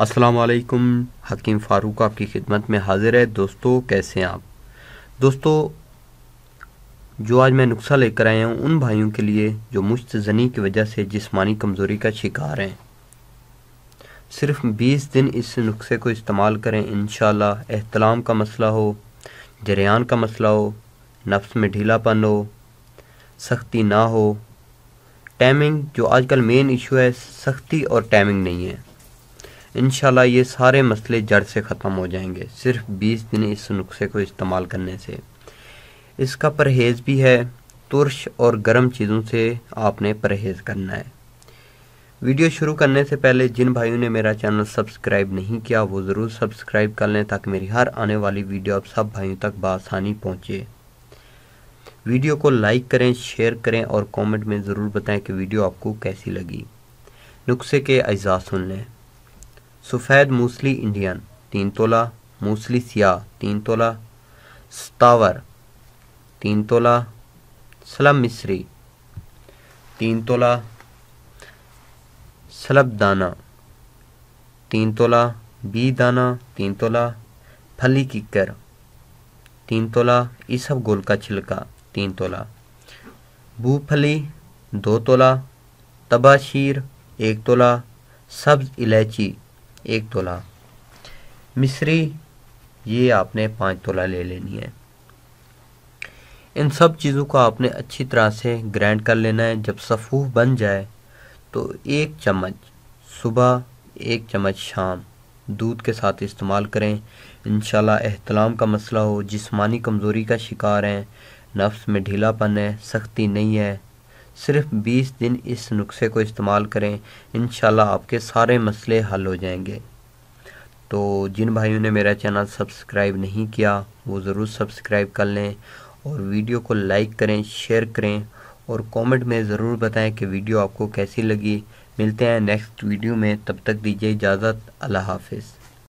असलकम हकीम फ़ारूक आपकी खिदमत में हाज़िर है दोस्तों कैसे हैं आप दोस्तों जो आज मैं नुस्खा लेकर आया हूँ उन भाइयों के लिए जो मुश्त जनी की वजह से जिस्मानी कमज़ोरी का शिकार हैं सिर्फ 20 दिन इस नुस्खे को इस्तेमाल करें इन एहतलाम का मसला हो जरियान का मसला हो नफ्स में ढीलापन हो सख्ती ना हो टाइमिंग जो आजकल मेन इशू है सख्ती और टाइमिंग नहीं है इनशाला ये सारे मसले जड़ से ख़त्म हो जाएंगे सिर्फ बीस दिन इस नुस्खे को इस्तेमाल करने से इसका परहेज़ भी है तुरश और गर्म चीज़ों से आपने परहेज़ करना है वीडियो शुरू करने से पहले जिन भाइयों ने मेरा चैनल सब्सक्राइब नहीं किया वो ज़रूर सब्सक्राइब कर लें ताकि मेरी हर आने वाली वीडियो आप सब भाइयों तक बसानी पहुँचे वीडियो को लाइक करें शेयर करें और कमेंट में ज़रूर बताएं कि वीडियो आपको कैसी लगी नुस्खे के अज़ा सुन लें सफ़ेद मूसली इंडियन तीन तोला मूसली सियाह तीन तोला स्तावर तीन तोला सलम मिस्री तीन तोला सलब दाना तीन तोला बी दाना तीन तोला फली किकर तीन तोला सब गोल का छिलका तीन तोला बू फली दो तोला तबाशीर एक तोला सब्ज़ इलायची एक तोला मिसरी ये आपने पाँच तोला ले लेनी है इन सब चीज़ों को आपने अच्छी तरह से ग्राइंड कर लेना है जब सफ़ू बन जाए तो एक चम्मच सुबह एक चम्मच शाम दूध के साथ इस्तेमाल करें इन एहतलाम का मसला हो जिस्मानी कमज़ोरी का शिकार हैं नफ्स में ढीलापन है सख्ती नहीं है सिर्फ 20 दिन इस नुस्खे को इस्तेमाल करें इन आपके सारे मसले हल हो जाएंगे तो जिन भाइयों ने मेरा चैनल सब्सक्राइब नहीं किया वो ज़रूर सब्सक्राइब कर लें और वीडियो को लाइक करें शेयर करें और कमेंट में ज़रूर बताएं कि वीडियो आपको कैसी लगी मिलते हैं नेक्स्ट वीडियो में तब तक दीजिए इजाज़त अल्लाह हाफिज़